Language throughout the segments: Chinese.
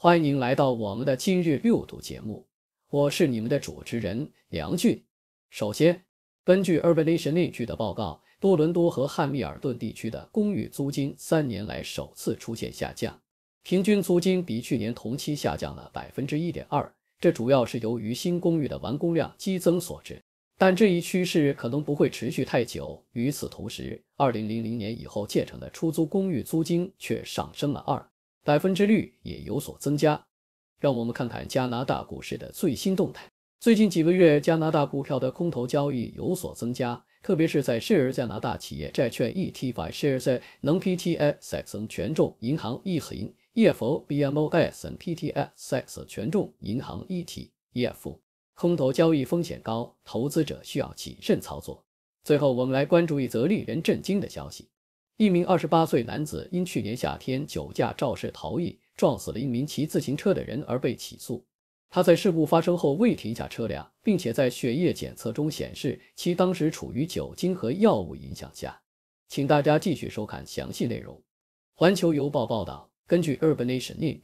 欢迎来到我们的今日六读节目，我是你们的主持人梁俊。首先，根据 u r b a n i a t i o n 内据的报告，多伦多和汉密尔顿地区的公寓租金三年来首次出现下降，平均租金比去年同期下降了百分之一点二。这主要是由于新公寓的完工量激增所致。但这一趋势可能不会持续太久。与此同时，二零零零年以后建成的出租公寓租金却上升了二。百分之率也有所增加，让我们看看加拿大股市的最新动态。最近几个月，加拿大股票的空头交易有所增加，特别是在 Share 加拿大企业债券 ETF、Share 在能 PTFX 权重银行 ETF、EFO BMO S 和 PTFX 权重银行 ETF。空头交易风险高，投资者需要谨慎操作。最后，我们来关注一则令人震惊的消息。一名二十八岁男子因去年夏天酒驾肇事逃逸，撞死了一名骑自行车的人而被起诉。他在事故发生后未停下车辆，并且在血液检测中显示其当时处于酒精和药物影响下。请大家继续收看详细内容。环球邮报报道，根据 Urban Nation Inc.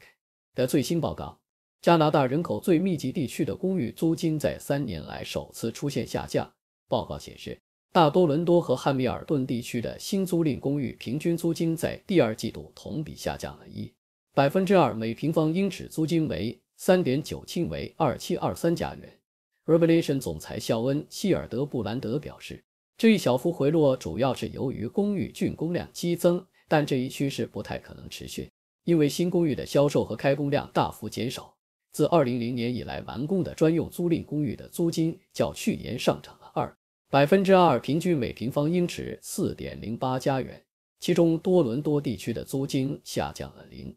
的最新报告，加拿大人口最密集地区的公寓租金在三年来首次出现下降。报告显示。大多伦多和汉密尔顿地区的新租赁公寓平均租金在第二季度同比下降了一百分之二，每平方英尺租金为3.9千，为2723加元。Revelation 总裁肖恩希尔德布兰德表示，这一小幅回落主要是由于公寓竣工量激增，但这一趋势不太可能持续，因为新公寓的销售和开工量大幅减少。自2000年以来完工的专用租赁公寓的租金较去年上涨。百分之二，平均每平方英尺四点零八加元。其中多伦多地区的租金下降了零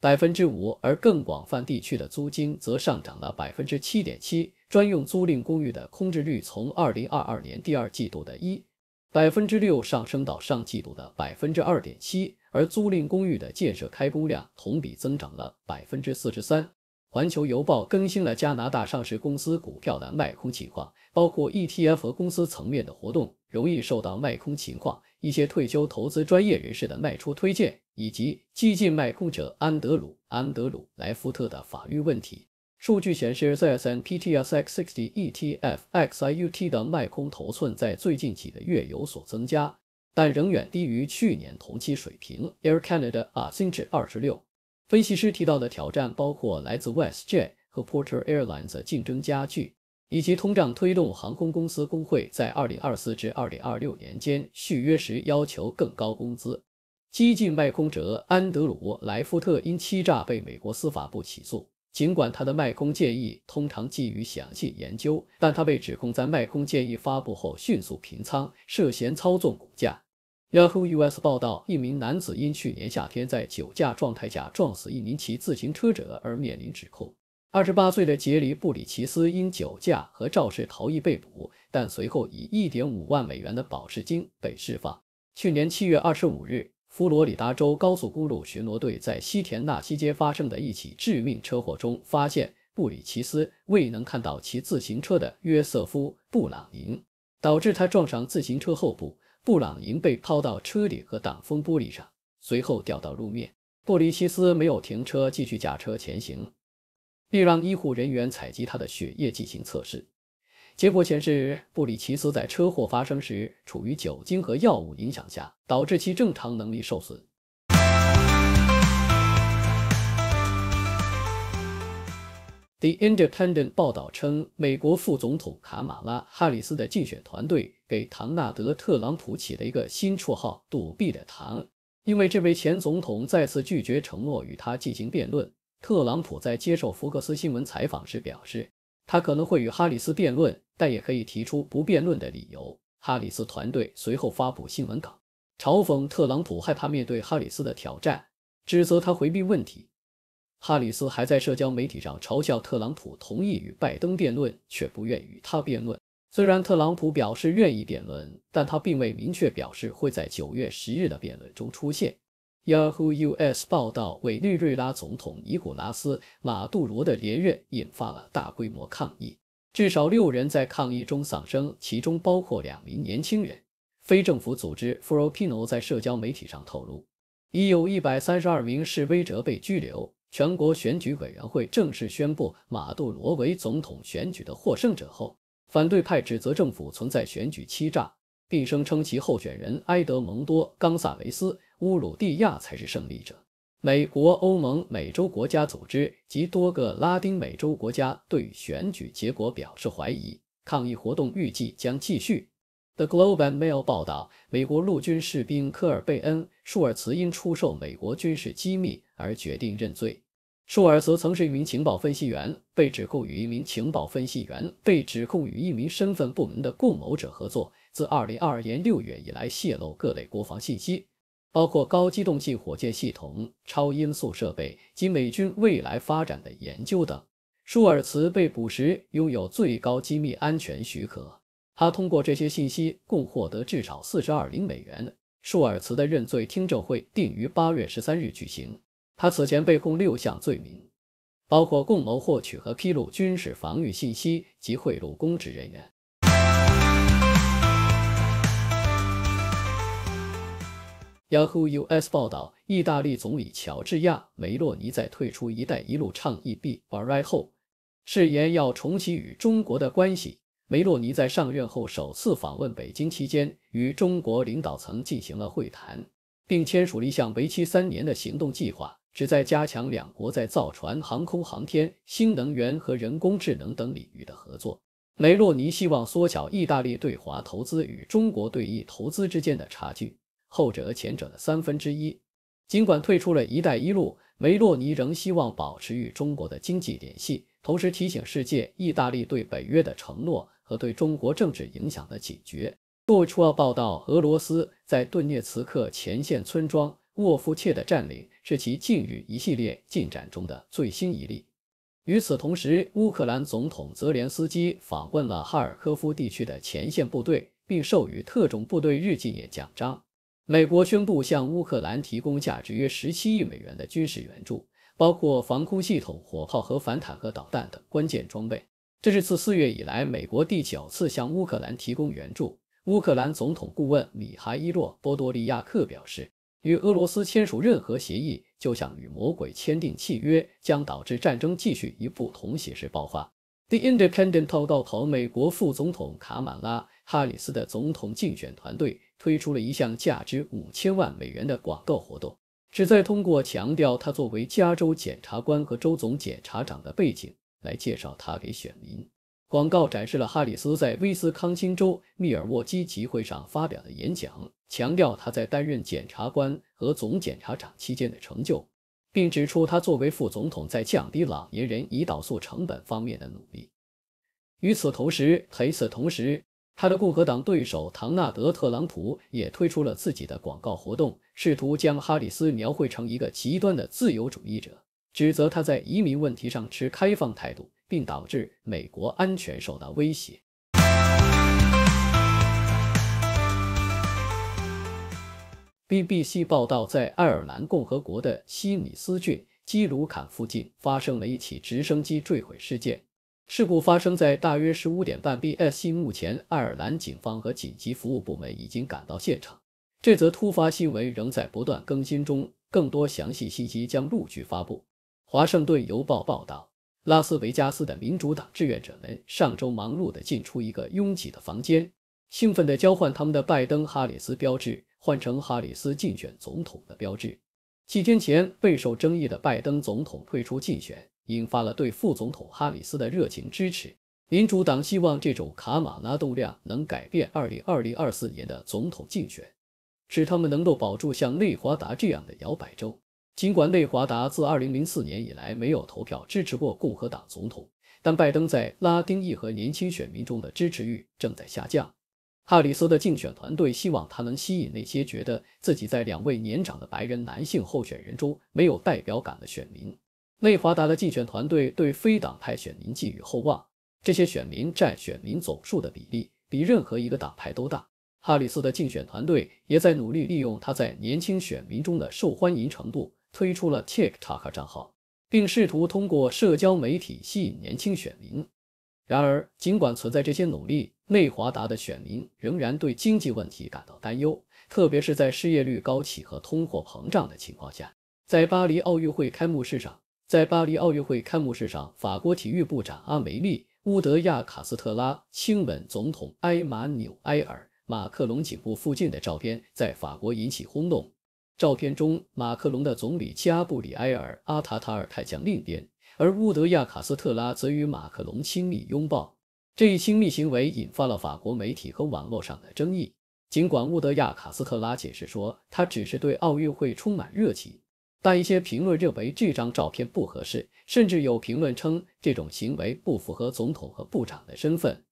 百分之五，而更广泛地区的租金则上涨了百分之七点七。专用租赁公寓的空置率从二零二二年第二季度的一百分之六上升到上季度的百分之二点七，而租赁公寓的建设开工量同比增长了百分之四十三。环球邮报更新了加拿大上市公司股票的卖空情况，包括 ETF 和公司层面的活动，容易受到卖空情况。一些退休投资专业人士的卖出推荐，以及激进卖空者安德鲁·安德鲁莱夫特的法律问题。数据显示 z S N P T S X 6 0 E T F X I U T 的卖空头寸在最近几个月有所增加，但仍远低于去年同期水平。Air Canada 普信值二十六。分析师提到的挑战包括来自 WestJet 和 Porter Airlines 的竞争加剧，以及通胀推动航空公司工会在2024至2026年间续约时要求更高工资。激进卖空者安德鲁莱夫特因欺诈被美国司法部起诉，尽管他的卖空建议通常基于详细研究，但他被指控在卖空建议发布后迅速平仓，涉嫌操纵股价。Yahoo US 报道，一名男子因去年夏天在酒驾状态下撞死一名骑自行车者而面临指控。二十八岁的杰里布里奇斯因酒驾和肇事逃逸被捕，但随后以一点五万美元的保释金被释放。去年七月二十五日，佛罗里达州高速公路巡逻队在西田纳西街发生的一起致命车祸中发现，布里奇斯未能看到骑自行车的约瑟夫布朗宁，导致他撞上自行车后部。布朗营被抛到车顶和挡风玻璃上，随后掉到路面。布里奇斯没有停车，继续驾车前行，并让医护人员采集他的血液进行测试。结果显示，布里奇斯在车祸发生时处于酒精和药物影响下，导致其正常能力受损。The Independent 报道称，美国副总统卡马拉·哈里斯的竞选团队给唐纳德·特朗普起了一个新绰号“躲避的唐”，因为这位前总统再次拒绝承诺与他进行辩论。特朗普在接受福克斯新闻采访时表示，他可能会与哈里斯辩论，但也可以提出不辩论的理由。哈里斯团队随后发布新闻稿，嘲讽特朗普害怕面对哈里斯的挑战，指责他回避问题。哈里斯还在社交媒体上嘲笑特朗普同意与拜登辩论，却不愿与他辩论。虽然特朗普表示愿意辩论，但他并未明确表示会在九月十日的辩论中出现。Yahoo US 报道，委内瑞拉总统尼古拉斯·马杜罗的连任引发了大规模抗议，至少六人在抗议中丧生，其中包括两名年轻人。非政府组织 f r o p i n o 在社交媒体上透露，已有一百三十二名示威者被拘留。全国选举委员会正式宣布马杜罗为总统选举的获胜者后，反对派指责政府存在选举欺诈，并声称其候选人埃德蒙多·冈萨雷斯·乌鲁蒂亚才是胜利者。美国、欧盟、美洲国家组织及多个拉丁美洲国家对选举结果表示怀疑，抗议活动预计将继续。The Globe and Mail 报道，美国陆军士兵科尔贝恩·舒尔茨因出售美国军事机密。而决定认罪。舒尔茨曾是一名情报分析员，被指控与一名情报分析员被指控与一名身份不明的共谋者合作，自2022年6月以来泄露各类国防信息，包括高机动性火箭系统、超音速设备、及美军未来发展的研究等。舒尔茨被捕时拥有最高机密安全许可，他通过这些信息共获得至少420美元。舒尔茨的认罪听证会定于8月13日举行。他此前被控六项罪名，包括共谋获取和披露军事防御信息及贿赂公职人员。Yahoo US 报道，意大利总理乔治亚·梅洛尼在退出“一带一路”倡议 （BRI） 后，誓言要重启与中国的关系。梅洛尼在上任后首次访问北京期间，与中国领导层进行了会谈，并签署了一项为期三年的行动计划。旨在加强两国在造船、航空航天、新能源和人工智能等领域的合作。梅洛尼希望缩小意大利对华投资与中国对意投资之间的差距，后者前者的三分之一。尽管退出了一带一路，梅洛尼仍希望保持与中国的经济联系，同时提醒世界，意大利对北约的承诺和对中国政治影响的解决。据《卫报》报道，俄罗斯在顿涅茨克前线村庄沃夫切的占领。是其近日一系列进展中的最新一例。与此同时，乌克兰总统泽连斯基访问了哈尔科夫地区的前线部队，并授予特种部队日纪念奖章。美国宣布向乌克兰提供价值约十七亿美元的军事援助，包括防空系统、火炮和反坦克导弹等关键装备。这是自四月以来美国第九次向乌克兰提供援助。乌克兰总统顾问米哈伊洛·波多利亚克表示。与俄罗斯签署任何协议，就像与魔鬼签订契约，将导致战争继续以不同形式爆发。The Independent 报道头美国副总统卡马拉·哈里斯的总统竞选团队推出了一项价值五千万美元的广告活动，旨在通过强调他作为加州检察官和州总检察长的背景来介绍他给选民。广告展示了哈里斯在威斯康星州密尔沃基集会上发表的演讲。强调他在担任检察官和总检察长期间的成就，并指出他作为副总统在降低老年人胰岛素成本方面的努力。与此同时，他的共和党对手唐纳德·特朗普也推出了自己的广告活动，试图将哈里斯描绘成一个极端的自由主义者，指责他在移民问题上持开放态度，并导致美国安全受到威胁。BBC 报道，在爱尔兰共和国的西米斯郡基鲁坎附近发生了一起直升机坠毁事件。事故发生在大约15点半。b s c 目前，爱尔兰警方和紧急服务部门已经赶到现场。这则突发新闻仍在不断更新中，更多详细信息将陆续发布。华盛顿邮报报道，拉斯维加斯的民主党志愿者们上周忙碌地进出一个拥挤的房间，兴奋地交换他们的拜登哈里斯标志。换成哈里斯竞选总统的标志。几天前，备受争议的拜登总统退出竞选，引发了对副总统哈里斯的热情支持。民主党希望这种卡马拉度量能改变2024年的总统竞选，使他们能够保住像内华达这样的摇摆州。尽管内华达自2004年以来没有投票支持过共和党总统，但拜登在拉丁裔和年轻选民中的支持率正在下降。哈里斯的竞选团队希望他能吸引那些觉得自己在两位年长的白人男性候选人中没有代表感的选民。内华达的竞选团队对非党派选民寄予厚望，这些选民占选民总数的比例比任何一个党派都大。哈里斯的竞选团队也在努力利用他在年轻选民中的受欢迎程度，推出了 TikTok 账号，并试图通过社交媒体吸引年轻选民。然而，尽管存在这些努力，内华达的选民仍然对经济问题感到担忧，特别是在失业率高企和通货膨胀的情况下。在巴黎奥运会开幕式上，在巴黎奥运会开幕式上，法国体育部长阿梅利·乌德亚卡斯特拉亲吻总统埃马纽埃尔马克龙颈部附近的照片在法国引起轰动。照片中，马克龙的总理加布里埃尔阿塔塔尔在另一边，而乌德亚卡斯特拉则与马克龙亲密拥抱。这一亲密行为引发了法国媒体和网络上的争议。尽管乌德亚卡斯特拉解释说他只是对奥运会充满热情，但一些评论认为这张照片不合适，甚至有评论称这种行为不符合总统和部长的身份。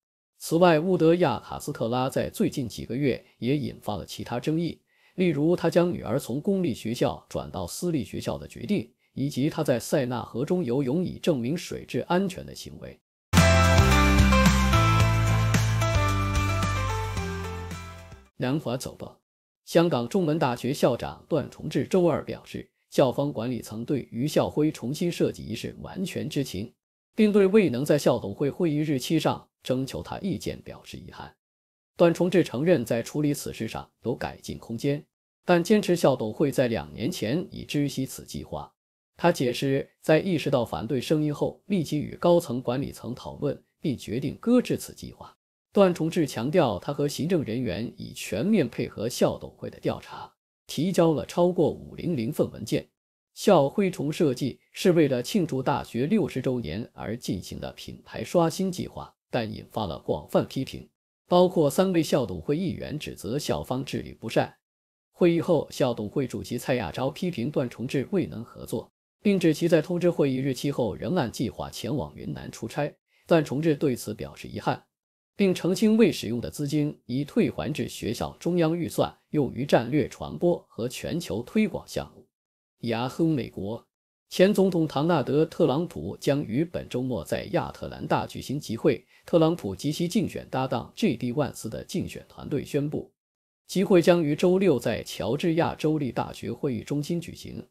此外，乌德亚卡斯特拉在最近几个月也引发了其他争议，例如他将女儿从公立学校转到私立学校的决定，以及他在塞纳河中游泳以证明水质安全的行为。南华走吧。香港中文大学校长段崇智周二表示，校方管理层对于校徽重新设计一事完全知情，并对未能在校董会会议日期上征求他意见表示遗憾。段崇智承认在处理此事上有改进空间，但坚持校董会在两年前已知悉此计划。他解释，在意识到反对声音后，立即与高层管理层讨论，并决定搁置此计划。段崇智强调，他和行政人员已全面配合校董会的调查，提交了超过五零零份文件。校徽重设计是为了庆祝大学六十周年而进行的品牌刷新计划，但引发了广泛批评，包括三位校董会议员指责校方治理不善。会议后，校董会主席蔡亚昭批评段崇智未能合作，并指其在通知会议日期后仍按计划前往云南出差。段崇智对此表示遗憾。并澄清未使用的资金已退还至学校中央预算，用于战略传播和全球推广项目。牙亨美国前总统唐纳德·特朗普将于本周末在亚特兰大举行集会。特朗普及其竞选搭档 J.D. 万斯的竞选团队宣布，集会将于周六在乔治亚州立大学会议中心举行。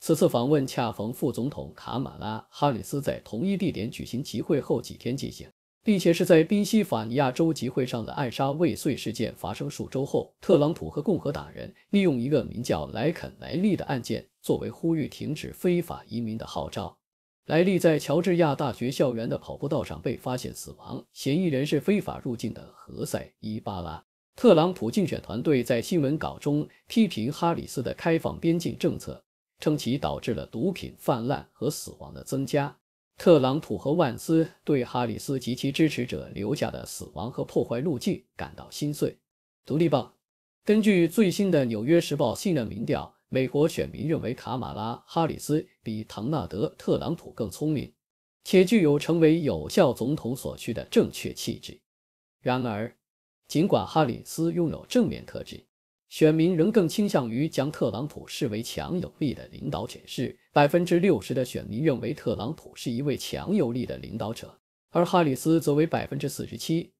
此次访问恰逢副总统卡马拉·哈里斯在同一地点举行集会后几天进行。并且是在宾夕法尼亚州集会上的暗杀未遂事件发生数周后，特朗普和共和党人利用一个名叫莱肯莱利的案件作为呼吁停止非法移民的号召。莱利在乔治亚大学校园的跑步道上被发现死亡，嫌疑人是非法入境的何塞·伊巴拉。特朗普竞选团队在新闻稿中批评哈里斯的开放边境政策，称其导致了毒品泛滥和死亡的增加。特朗普和万斯对哈里斯及其支持者留下的死亡和破坏路径感到心碎。独立报根据最新的《纽约时报》信任民调，美国选民认为卡马拉·哈里斯比唐纳德·特朗普更聪明，且具有成为有效总统所需的正确气质。然而，尽管哈里斯拥有正面特质，选民仍更倾向于将特朗普视为强有力的领导者，百分之六十的选民认为特朗普是一位强有力的领导者，而哈里斯则为百分之四十七。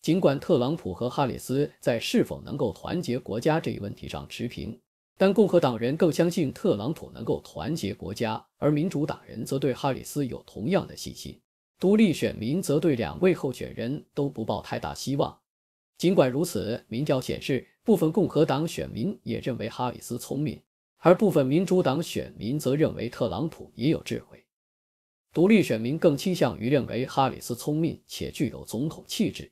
尽管特朗普和哈里斯在是否能够团结国家这一问题上持平，但共和党人更相信特朗普能够团结国家，而民主党人则对哈里斯有同样的信心。独立选民则对两位候选人都不抱太大希望。尽管如此，民调显示。部分共和党选民也认为哈里斯聪明，而部分民主党选民则认为特朗普也有智慧。独立选民更倾向于认为哈里斯聪明且具有总统气质，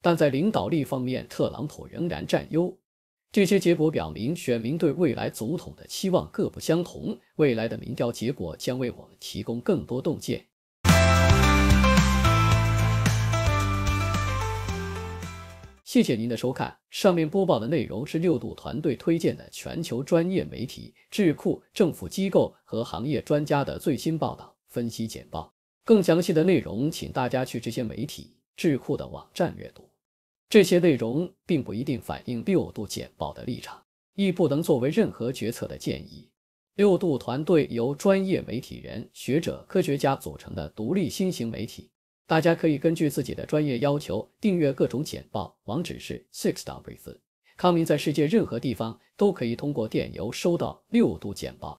但在领导力方面，特朗普仍然占优。这些结果表明，选民对未来总统的期望各不相同。未来的民调结果将为我们提供更多洞见。谢谢您的收看。上面播报的内容是六度团队推荐的全球专业媒体、智库、政府机构和行业专家的最新报道、分析简报。更详细的内容，请大家去这些媒体、智库的网站阅读。这些内容并不一定反映六度简报的立场，亦不能作为任何决策的建议。六度团队由专业媒体人、学者、科学家组成的独立新型媒体。大家可以根据自己的专业要求订阅各种简报，网址是 s i x w b 康明在世界任何地方都可以通过电邮收到六度简报。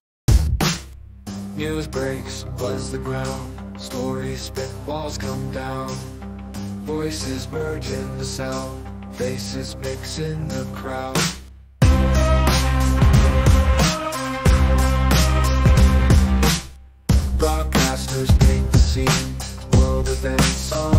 things.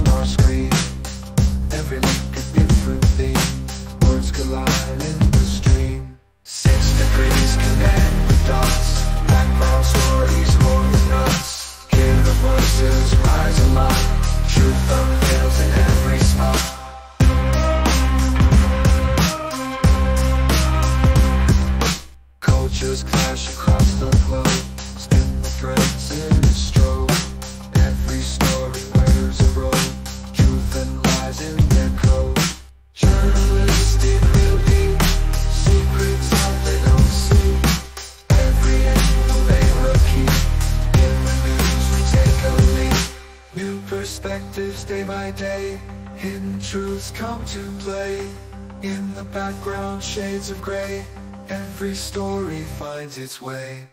truths come to play. In the background, shades of gray, every story finds its way.